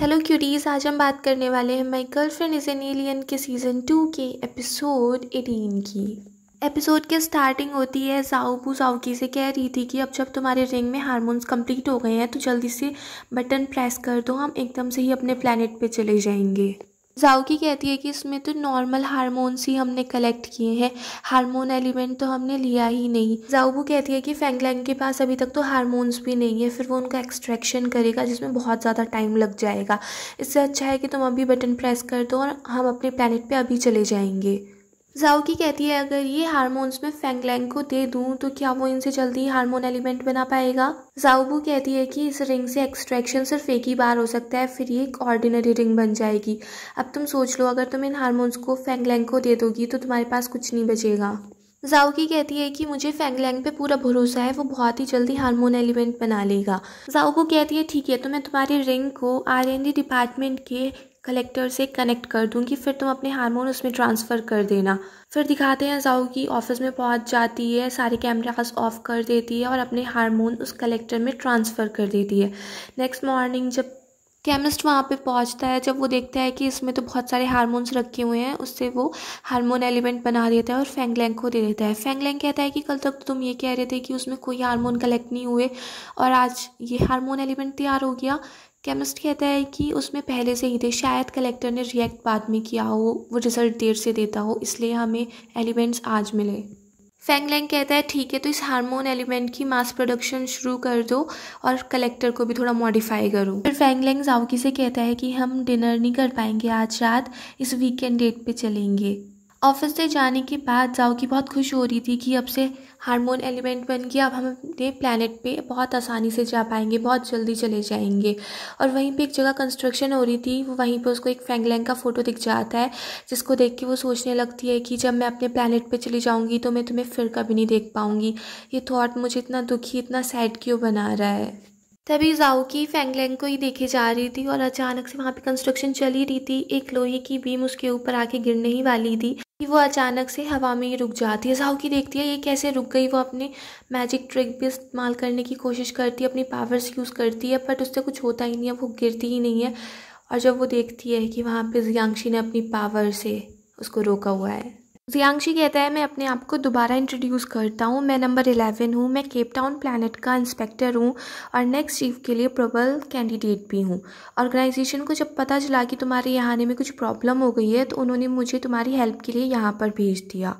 hello cuties आज हम बात करने वाले हैं my girlfriend is an alien के सीज़न टू के एपिसोड एटीन की एपिसोड के स्टार्टिंग होती है साउबू साउकी से कह रही थी कि अब जब तुम्हारे रिंग में हारमोन्स कंप्लीट हो गए हैं तो जल्दी से बटन प्रेस कर दो हम एकदम से ही अपने प्लानट पे चले जाएंगे जाऊकी कहती है कि इसमें तो नॉर्मल हारमोन्स ही हमने कलेक्ट किए हैं हारमोन एलिमेंट तो हमने लिया ही नहीं जाऊबू कहती है कि फैंगलैंग के पास अभी तक तो हारमोन्स भी नहीं है फिर वो उनका एक्सट्रैक्शन करेगा जिसमें बहुत ज़्यादा टाइम लग जाएगा इससे अच्छा है कि तुम अभी बटन प्रेस कर दो और हम अपने प्लानट पर अभी चले जाएंगे जाओकी कहती है अगर ये हारमोन्स में फेंगलैंग को दे दूं तो क्या वो इनसे जल्दी हारमोन एलिमेंट बना पाएगा जाओबू कहती है कि इस रिंग से एक्सट्रैक्शन सिर्फ एक ही बार हो सकता है फिर ये एक ऑर्डिनरी रिंग बन जाएगी अब तुम सोच लो अगर तुम इन हारमोन्स को फेंगलैंग को दे दोगी तो तुम्हारे पास कुछ नहीं बचेगा जाओकी कहती है कि मुझे फेंगलैंग पे पूरा भरोसा है वो बहुत ही जल्दी हार्मोन एलिमेंट बना लेगा जाओबू कहती है ठीक है तो मैं तुम्हारी रिंग को आर डिपार्टमेंट के कलेक्टर से कनेक्ट कर दूंगी फिर तुम अपने हारमोन उसमें ट्रांसफ़र कर देना फिर दिखाते हैं जाऊ की ऑफिस में पहुंच जाती है सारे कैमराज ऑफ कर देती है और अपने हारमोन उस कलेक्टर में ट्रांसफ़र कर देती है नेक्स्ट मॉर्निंग जब केमिस्ट वहाँ पे पहुँचता है जब वो देखता है कि इसमें तो बहुत सारे हारमोन्स रखे हुए हैं उससे वो हारमोन एलिमेंट बना देता है और फेंगलैंग को दे देता है फेंगलैंग कहता है कि कल तक तो तुम ये कह रहे थे कि उसमें कोई हारमोन कलेक्ट नहीं हुए और आज ये हारमोन एलिमेंट तैयार हो गया केमिस्ट कहता है कि उसमें पहले से ही थे शायद कलेक्टर ने रिएक्ट बाद में किया हो वो रिजल्ट देर से देता हो इसलिए हमें एलिमेंट्स आज मिले फेंगलैंग कहता है ठीक है तो इस हार्मोन एलिमेंट की मास प्रोडक्शन शुरू कर दो और कलेक्टर को भी थोड़ा मॉडिफाई करो फिर फेंगलैंग जाओकी से कहता है कि हम डिनर नहीं कर पाएंगे आज रात इस वीकेंड डेट पे चलेंगे ऑफिस से जाने के बाद की बहुत खुश हो रही थी कि अब से हार्मोन एलिमेंट बन गया अब हम अपने प्लानट पे बहुत आसानी से जा पाएंगे बहुत जल्दी चले जाएंगे और वहीं पे एक जगह कंस्ट्रक्शन हो रही थी वहीं पे उसको एक फैंगलैंग का फ़ोटो दिख जाता है जिसको देख के वो सोचने लगती है कि जब मैं अपने प्लानट पे चली जाऊँगी तो मैं तुम्हें फिर कभी नहीं देख पाऊँगी ये थाट मुझे इतना दुखी इतना सैड क्यों बना रहा है तभी जाओकी फैंगलैंग को ही देखे जा रही थी और अचानक से वहाँ पे कंस्ट्रक्शन चल ही रही थी एक लोहे की बीम उसके ऊपर आके गिरने ही वाली थी कि वो अचानक से हवा में ही रुक जाती है साहू की देखती है ये कैसे रुक गई वो अपने मैजिक ट्रिक भी इस्तेमाल करने की कोशिश करती है अपनी पावर्स यूज़ करती है बट उससे कुछ होता ही नहीं है वो गिरती ही नहीं है और जब वो देखती है कि वहाँ पे जियांगशी ने अपनी पावर से उसको रोका हुआ है जियांशी कहता है मैं अपने आप को दोबारा इंट्रोड्यूस करता हूँ मैं नंबर इलेवन हूँ मैं केप टाउन प्लानट का इंस्पेक्टर हूँ और नेक्स्ट चीफ के लिए प्रबल कैंडिडेट भी हूँ ऑर्गेनाइजेशन को जब पता चला कि तुम्हारे यहाँ आने में कुछ प्रॉब्लम हो गई है तो उन्होंने मुझे तुम्हारी हेल्प के लिए यहाँ पर भेज दिया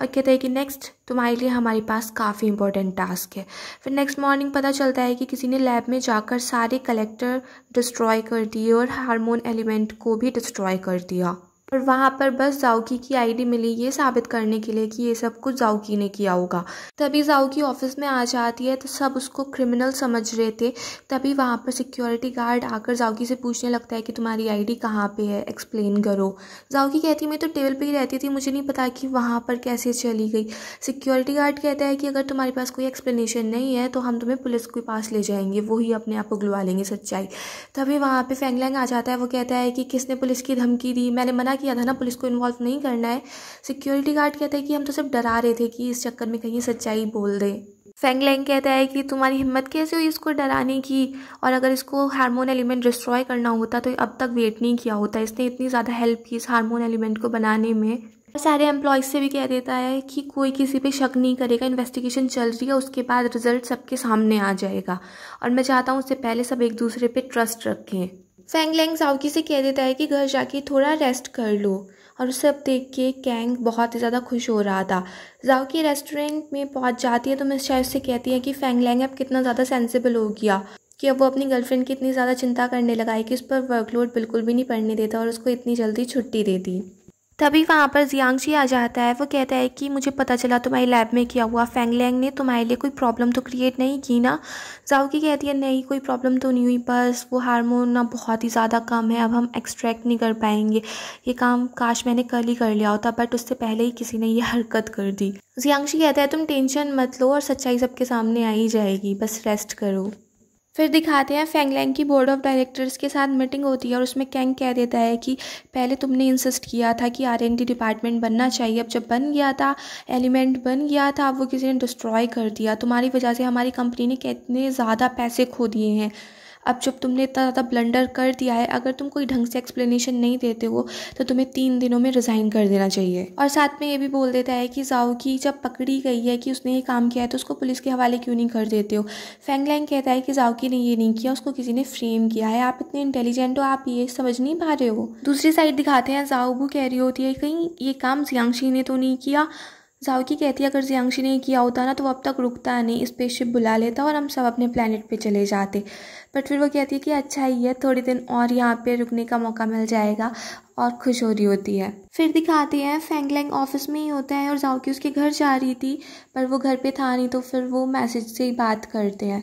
और कहता है कि नेक्स्ट तुम्हारे लिए हमारे पास काफ़ी इंपॉर्टेंट टास्क है फिर नेक्स्ट मॉर्निंग पता चलता है कि किसी ने लैब में जाकर सारे कलेक्टर डिस्ट्रॉय कर दिए और हारमोन एलिमेंट को भी डिस्ट्रॉय कर दिया पर वहाँ पर बस जाऊकी की आईडी मिली ये साबित करने के लिए कि ये सब कुछ जाऊकी ने किया होगा तभी जाऊकी ऑफिस में आ जाती है तो सब उसको क्रिमिनल समझ रहे थे तभी वहाँ पर सिक्योरिटी गार्ड आकर जाऊकी से पूछने लगता है कि तुम्हारी आईडी कहाँ पर है एक्सप्लेन करो जाऊकी कहती है मैं तो टेबल पर ही रहती थी मुझे नहीं पता कि वहाँ पर कैसे चली गई सिक्योरिटी गार्ड कहता है कि अगर तुम्हारे पास कोई एक्सप्लेनेशन नहीं है तो हम तुम्हें पुलिस के पास ले जाएंगे वही अपने आप को बुलवा लेंगे सच्चाई तभी वहाँ पर फैंगलैंग आ जाता है वो कहता है कि किसने पुलिस की धमकी दी मैंने मना था कि अनहना पुलिस को इन्वॉल्व नहीं करना है सिक्योरिटी गार्ड कहता है कि हम तो सिर्फ डरा रहे थे कि इस चक्कर में कहीं सच्चाई बोल दे फेंग लैंग कहता है कि तुम्हारी हिम्मत कैसे हुई इसको डराने की और अगर इसको हार्मोन एलिमेंट डिस्ट्रॉय करना होता तो अब तक वेट नहीं किया होता इसने इतनी ज़्यादा हेल्प की इस हार्मोन एलिमेंट को बनाने में सारे एम्प्लॉयज से भी कह देता है कि कोई किसी पे शक नहीं करेगा इन्वेस्टिगेशन चल रही है उसके बाद रिजल्ट सबके सामने आ जाएगा और मैं चाहता हूँ उससे पहले सब एक दूसरे पे ट्रस्ट रखें फैंगलैंग साउकी से कह देता है कि घर जाके थोड़ा रेस्ट कर लो और अब देख के कैंग बहुत ही ज़्यादा खुश हो रहा था जाओकी रेस्टोरेंट में पहुंच जाती है तो मिस शेफ से कहती है कि फैंगलैंग अब कितना ज़्यादा सेंसिबल हो गया कि अब वो अपनी गर्लफ्रेंड की इतनी ज़्यादा चिंता करने लगा है कि उस पर वर्कलोड बिल्कुल भी नहीं पड़ने देता और उसको इतनी जल्दी छुट्टी दे दी तभी वहाँ पर जियांगशी आ जाता है वो कहता है कि मुझे पता चला तुम्हारी लैब में किया हुआ फैंगलैंग ने तुम्हारे लिए कोई प्रॉब्लम तो क्रिएट नहीं की ना की कहती है नहीं कोई प्रॉब्लम तो नहीं हुई बस वो हार्मोन ना बहुत ही ज़्यादा कम है अब हम एक्सट्रैक्ट नहीं कर पाएंगे ये काम काश मैंने कल ही कर लिया होता बट उससे पहले ही किसी ने यह हरकत कर दी जियांगशी कहता है तुम टेंशन मत लो और सच्चाई सबके सामने आ ही जाएगी बस रेस्ट करो फिर दिखाते हैं फेंगलैंग की बोर्ड ऑफ डायरेक्टर्स के साथ मीटिंग होती है और उसमें कैंग कह देता है कि पहले तुमने इंसिस्ट किया था कि आर डिपार्टमेंट बनना चाहिए अब जब बन गया था एलिमेंट बन गया था अब वो किसी ने डिस्ट्रॉय कर दिया तुम्हारी वजह से हमारी कंपनी ने कितने ज़्यादा पैसे खो दिए हैं अब जब तुमने इतना ज़्यादा ब्लंडर कर दिया है अगर तुम कोई ढंग से एक्सप्लेनेशन नहीं देते हो तो तुम्हें तीन दिनों में रिज़ाइन कर देना चाहिए और साथ में ये भी बोल देता है कि जाओ की जब पकड़ी गई है कि उसने ये काम किया है तो उसको पुलिस के हवाले क्यों नहीं कर देते हो फेंगलैंग कहता है कि जाओकी ने ये नहीं किया उसको किसी ने फ्रेम किया है आप इतने इंटेलिजेंट हो आप ये समझ नहीं पा रहे हो दूसरी साइड दिखाते हैं जाओबू कह रही होती है कहीं ये काम जियांगशी ने तो नहीं किया जाओकी कहती है अगर जियांगशी ने किया होता ना तो वो अब तक रुकता नहीं स्पेसशिप बुला लेता और हम सब अपने प्लानट पे चले जाते बट फिर वो कहती है कि अच्छा ही है थोड़े दिन और यहाँ पे रुकने का मौका मिल जाएगा और खुश हो रही होती है फिर दिखाते हैं फेंगलैंग ऑफिस में ही होता है और जाओकी उसके घर जा रही थी पर वो घर पर था नहीं तो फिर वो मैसेज से ही बात करते हैं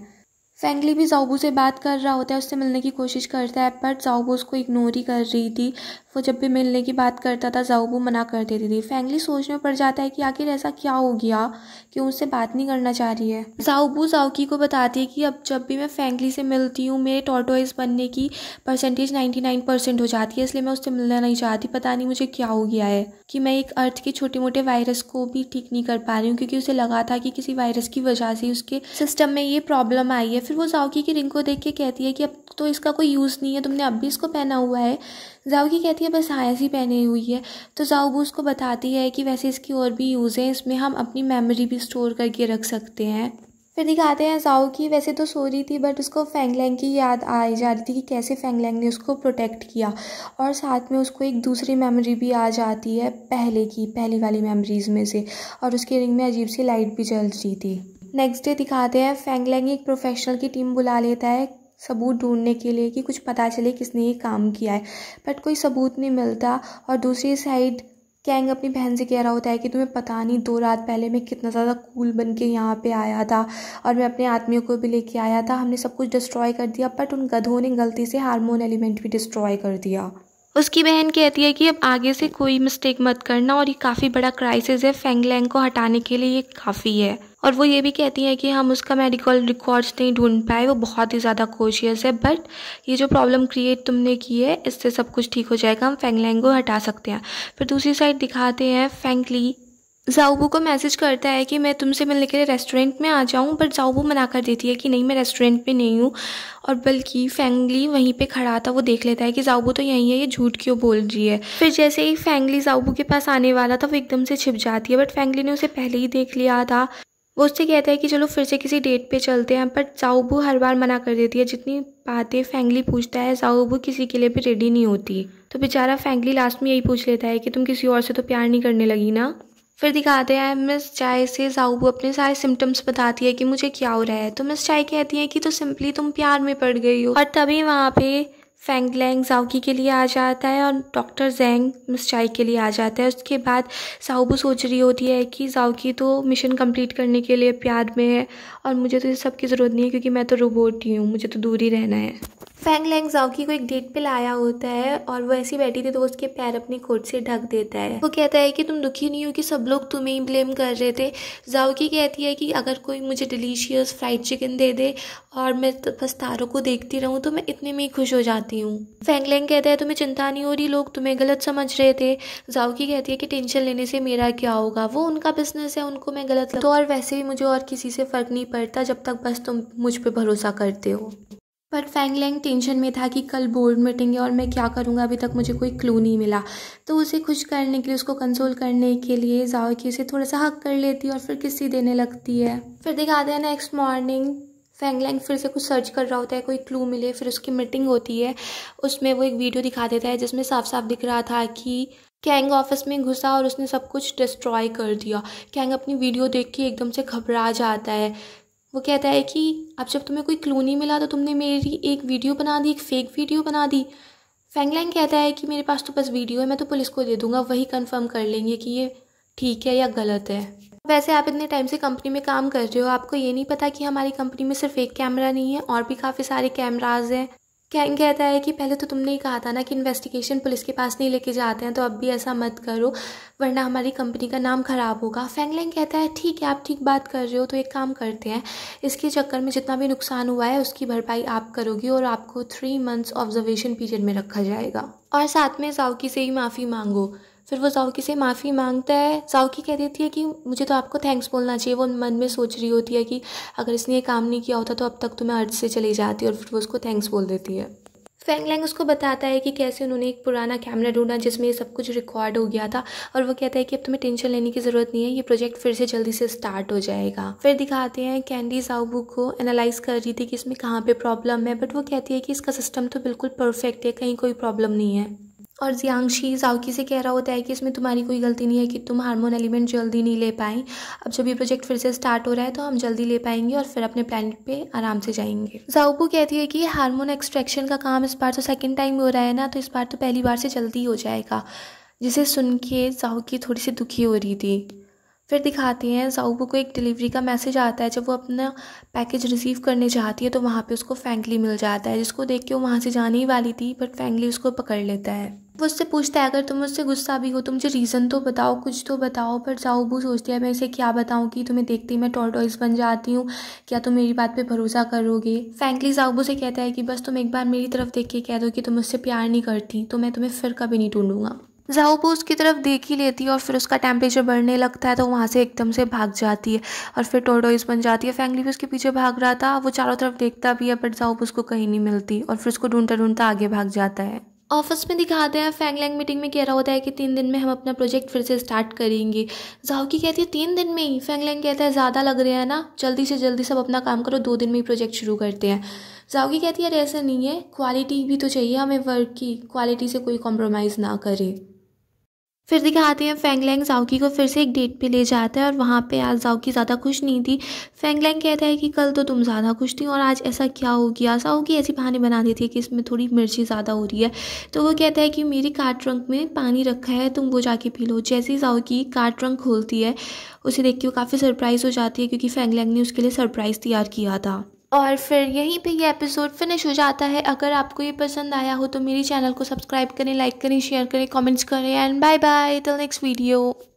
फैंगली भी जाऊबू से बात कर रहा होता है उससे मिलने की कोशिश करता है बट जाऊबू उसको इग्नोर ही कर रही थी वो जब भी मिलने की बात करता था जाऊबू मना कर देती थी सोच में पड़ जाता है कि आखिर ऐसा क्या हो गया कि उससे बात नहीं करना चाह रही है जाऊबू जाऊकी को बताती है कि अब जब भी मैं फ्रेंकली से मिलती हूँ मेरे टॉटोइस बनने की परसेंटेज नाइन्टी नाइन परसेंट हो जाती है इसलिए मैं उससे मिलना नहीं चाहती पता नहीं मुझे क्या हो गया है कि मैं एक अर्थ के छोटे मोटे वायरस को भी ठीक नहीं कर पा रही हूँ क्योंकि उसे लगा था कि किसी वायरस की वजह से उसके सिस्टम में ये प्रॉब्लम आई है फिर वो जावकी की रिंग को देख के कहती है कि अब तो इसका कोई यूज़ नहीं है तुमने अब भी इसको पहना हुआ है जावकी कहती है बस हाँ ही पहनी हुई है तो जाओबू उसको बताती है कि वैसे इसकी और भी यूज़ हैं इसमें हम अपनी मेमोरी भी स्टोर करके रख सकते हैं फिर दिखाते हैं जाओ की वैसे तो सो रही थी बट उसको फेंगलैंग की याद आई जा रही थी कि कैसे फेंगलैंग ने उसको प्रोटेक्ट किया और साथ में उसको एक दूसरी मेमोरी भी आ जाती है पहले की पहली वाली मेमोरीज़ में से और उसके रिंग में अजीब सी लाइट भी जल रही थी नेक्स्ट डे दिखाते हैं फेंगलैंग एक प्रोफेशनल की टीम बुला लेता है सबूत ढूंढने के लिए कि कुछ पता चले किसने ये काम किया है बट कोई सबूत नहीं मिलता और दूसरी साइड कैंग अपनी बहन से कह रहा होता है कि तुम्हें पता नहीं दो रात पहले मैं कितना ज़्यादा कूल बन के यहाँ पे आया था और मैं अपने आदमियों को भी लेके आया था हमने सब कुछ डिस्ट्रॉय कर दिया बट उन गधों ने गलती से हारमोन एलिमेंट भी डिस्ट्रॉय कर दिया उसकी बहन कहती है कि अब आगे से कोई मिस्टेक मत करना और ये काफ़ी बड़ा क्राइसिस है फेंगलैंग को हटाने के लिए ये काफ़ी है और वो ये भी कहती हैं कि हम उसका मेडिकल रिकॉर्ड्स नहीं ढूंढ पाए वो बहुत ही ज़्यादा कोशियस है बट ये जो प्रॉब्लम क्रिएट तुमने की है इससे सब कुछ ठीक हो जाएगा हम फेंगलैंग को हटा सकते हैं फिर दूसरी साइड दिखाते हैं फेंकली जाऊबू को मैसेज करता है कि मैं तुमसे मिलने के लिए रेस्टोरेंट में आ जाऊं बट जाऊबू मना कर देती है कि नहीं मैं रेस्टोरेंट में नहीं हूँ और बल्कि फैंगली वहीं पे खड़ा था वो देख लेता है कि जाऊबू तो यहीं है ये झूठ क्यों बोल रही है फिर जैसे ही फैंगली जाऊबू के पास आने वाला था वो एकदम से छिप जाती है बट फैंगली ने उसे पहले ही देख लिया था वो उससे कहता है कि चलो फिर से किसी डेट पे चलते हैं बट साउबू हर बार मना कर देती है जितनी बातें फैंगली पूछता है साउबू किसी के लिए भी रेडी नहीं होती तो बेचारा फैंगली लास्ट में यही पूछ लेता है कि तुम किसी और से तो प्यार नहीं करने लगी ना फिर दिखाते हैं मिस चाय से साउबू अपने सारे सिम्टम्स बताती है कि मुझे क्या हो रहा है तो मिस चाय कहती है कि तो सिंपली तुम प्यार में पड़ गई हो और तभी वहाँ पे फैंगलैंग जाओगी के लिए आ जाता है और डॉक्टर जैंग चाई के लिए आ जाता है उसके बाद साहूबू सोच रही होती है कि जाओगी तो मिशन कंप्लीट करने के लिए प्यार में है और मुझे तो इस सब की ज़रूरत नहीं है क्योंकि मैं तो रोबोट ही हूँ मुझे तो दूर ही रहना है फैंग लैंग जाओकी को एक डेट पे लाया होता है और वो ऐसी बैठी थी तो उसके पैर अपनी खोट से ढक देता है वो कहता है कि तुम दुखी नहीं हो कि सब लोग तुम्हें ही ब्लेम कर रहे थे जाओकी कहती है कि अगर कोई मुझे डिलीशियस फ्राइड चिकन दे दे और मैं तो बस तारों को देखती रहूँ तो मैं इतने में ही खुश हो जाती हूँ फैंग लैंग कहता है तुम्हें चिंता नहीं हो रही लोग तुम्हें गलत समझ रहे थे जाओकी कहती है कि टेंशन लेने से मेरा क्या होगा वो उनका बिजनेस है उनको मैं गलत तो और वैसे भी मुझे और किसी से फ़र्क नहीं पड़ता जब तक बस तुम मुझ पर भरोसा करते हो पर फैंगलैंग टेंशन में था कि कल बोर्ड मीटिंग है और मैं क्या करूँगा अभी तक मुझे कोई क्लू नहीं मिला तो उसे खुश करने के लिए उसको कंसोल करने के लिए जाओ कि उसे थोड़ा सा हक कर लेती है और फिर किसी देने लगती है फिर दिखाते हैं नेक्स्ट मॉर्निंग फेंगलैंग फिर से कुछ सर्च कर रहा होता है कोई क्लू मिले फिर उसकी मीटिंग होती है उसमें वो एक वीडियो दिखा देता है जिसमें साफ साफ दिख रहा था कि कैंग ऑफिस में घुसा और उसने सब कुछ डिस्ट्रॉय कर दिया कैंग अपनी वीडियो देख के एकदम से घबरा जाता है वो कहता है कि अब जब तुम्हें कोई क्लू नहीं मिला तो तुमने मेरी एक वीडियो बना दी एक फेक वीडियो बना दी फेंगलैंग कहता है कि मेरे पास तो बस वीडियो है मैं तो पुलिस को दे दूंगा वही कंफर्म कर लेंगे कि ये ठीक है या गलत है वैसे आप इतने टाइम से कंपनी में काम कर रहे हो आपको ये नहीं पता कि हमारी कंपनी में सिर्फ एक कैमरा नहीं है और भी काफ़ी सारे कैमराज हैं कैंग कहता है कि पहले तो तुमने ही कहा था ना कि इन्वेस्टिगेशन पुलिस के पास नहीं लेके जाते हैं तो अब भी ऐसा मत करो वरना हमारी कंपनी का नाम ख़राब होगा फैंगलैंग कहता है ठीक है आप ठीक बात कर रहे हो तो एक काम करते हैं इसके चक्कर में जितना भी नुकसान हुआ है उसकी भरपाई आप करोगी और आपको थ्री मंथ्स ऑब्जर्वेशन पीरियड में रखा जाएगा और साथ में साउकी से ही माफ़ी मांगो फिर वो साउकी से माफ़ी मांगता है साउकी कह देती है कि मुझे तो आपको थैंक्स बोलना चाहिए वो मन में सोच रही होती है कि अगर इसने ये काम नहीं किया होता तो अब तक तो मैं अर्थ से चली जाती और फिर वो उसको थैंक्स बोल देती है लैंग उसको बताता है कि कैसे उन्होंने एक पुराना कैमरा ढूंढा जिसमें ये सब कुछ रिकॉर्ड हो गया था और वो कहता है कि अब तुम्हें टेंशन लेने की ज़रूरत नहीं है ये प्रोजेक्ट फिर से जल्दी से स्टार्ट हो जाएगा फिर दिखाते हैं कैंडी साउबू को एनालाइज कर रही थी कि इसमें कहाँ पे प्रॉब्लम है बट वो कहती है कि इसका सिस्टम तो बिल्कुल परफेक्ट है कहीं कोई प्रॉब्लम नहीं है और जियांगशी जाओकी से कह रहा होता है कि इसमें तुम्हारी कोई गलती नहीं है कि तुम हार्मोन एलिमेंट जल्दी नहीं ले पाए अब जब ये प्रोजेक्ट फिर से स्टार्ट हो रहा है तो हम जल्दी ले पाएंगे और फिर अपने प्लानट पे आराम से जाएंगे जाउपू कहती है कि हार्मोन एक्सट्रैक्शन का काम इस बार तो सेकेंड टाइम हो रहा है ना तो इस बार तो पहली बार से जल्दी हो जाएगा जिसे सुन के साउकी थोड़ी सी दुखी हो रही थी फिर दिखाते हैं साउबू को एक डिलीवरी का मैसेज आता है जब वो अपना पैकेज रिसीव करने जाती है तो वहाँ पे उसको फैंकली मिल जाता है जिसको देख के वो वहाँ से जाने ही वाली थी बट फैंकली उसको पकड़ लेता है वो उससे पूछता है अगर तुम उससे गुस्सा भी हो तो मुझे रीज़न तो बताओ कुछ तो बताओ पर जाऊबू सोचती है मैं इसे क्या बताऊँ कि तुम्हें देखते ही मैं टॉर्टॉइस बन जाती हूँ क्या तुम मेरी बात पे भरोसा करोगे फ्रैंकली जाऊबू से कहता है कि बस तुम एक बार मेरी तरफ देख के कह दो कि तुम उससे प्यार नहीं करती तो मैं तुम्हें फिर कभी नहीं ढूंढूंगा जाऊबू उसकी तरफ देख ही लेती है और फिर उसका टेम्परेचर बढ़ने लगता है तो वहाँ से एकदम से भाग जाती है और फिर टोडोइस बन जाती है फैंगली भी उसके पीछे भाग रहा था वो चारों तरफ देखता भी है बट जाऊबू उसको कहीं नहीं मिलती और फिर उसको ढूंढता ढूंढता आगे भाग जाता है ऑफिस में दिखाते हैं फैंगलैंग मीटिंग में कह रहा होता है कि तीन दिन में हम अपना प्रोजेक्ट फिर से स्टार्ट करेंगे जाओकी कहती है तीन दिन में ही फैंगलैंग कहता है ज़्यादा लग रहा है ना जल्दी से जल्दी सब अपना काम करो दो दिन में ही प्रोजेक्ट शुरू करते हैं जाओकी कहती है यार ऐसा नहीं है क्वालिटी भी तो चाहिए हमें वर्क की क्वालिटी से कोई कॉम्प्रोमाइज़ ना करे फिर दिखाते हैं फेंगलैंग जाओकी को फिर से एक डेट पे ले जाता है और वहाँ पे आज जाओकी ज़्यादा खुश नहीं थी फेंगलैंग कहता है कि कल तो तुम ज़्यादा खुश थी और आज ऐसा क्या हो गया जाओकी ऐसी बहाने बना देती है कि इसमें थोड़ी मिर्ची ज़्यादा हो रही है तो वो कहता है कि मेरी कार ट्रंक में पानी रखा है तुम वो जाके पी लो जैसे ही जाओकी कार ट्रंक खोलती है उसे देख के वो काफ़ी सरप्राइज़ हो जाती है क्योंकि फेंगलैंग ने उसके लिए सरप्राइज़ तैयार किया था और फिर यहीं पे ये एपिसोड फिनिश हो जाता है अगर आपको ये पसंद आया हो तो मेरी चैनल को सब्सक्राइब करें लाइक करें शेयर करें कमेंट्स करें and bye bye till next video